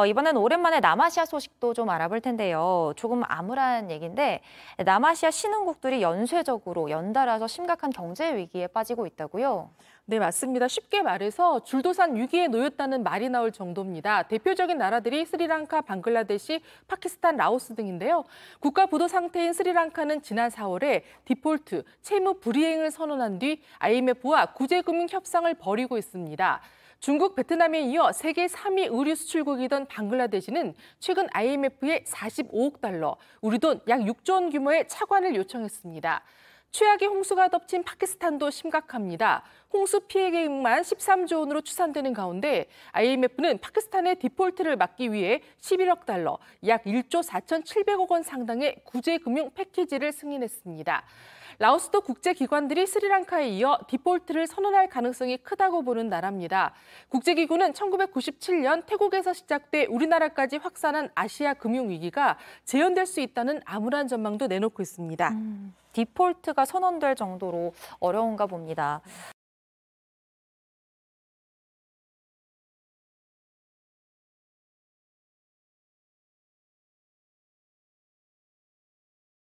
어, 이번엔 오랜만에 남아시아 소식도 좀 알아볼 텐데요. 조금 암울한 얘기인데 남아시아 신흥국들이 연쇄적으로 연달아서 심각한 경제 위기에 빠지고 있다고요. 네, 맞습니다. 쉽게 말해서 줄도산 위기에 놓였다는 말이 나올 정도입니다. 대표적인 나라들이 스리랑카, 방글라데시, 파키스탄, 라오스 등인데요. 국가 부도 상태인 스리랑카는 지난 4월에 디폴트, 채무 불이행을 선언한 뒤 IMF와 구제금융 협상을 벌이고 있습니다. 중국, 베트남에 이어 세계 3위 의류 수출국이던 방글라데시는 최근 IMF에 45억 달러, 우리 돈 약 6조 원 규모의 차관을 요청했습니다. 최악의 홍수가 덮친 파키스탄도 심각합니다. 홍수 피해 계획만 13조 원으로 추산되는 가운데 IMF는 파키스탄의 디폴트를 막기 위해 11억 달러, 약 1조 4,700억 원 상당의 구제 금융 패키지를 승인했습니다. 라오스도 국제기관들이 스리랑카에 이어 디폴트를 선언할 가능성이 크다고 보는 나라입니다. 국제기구는 1997년 태국에서 시작돼 우리나라까지 확산한 아시아 금융위기가 재현될 수 있다는 암울한 전망도 내놓고 있습니다. 음, 디폴트가 선언될 정도로 어려운가 봅니다.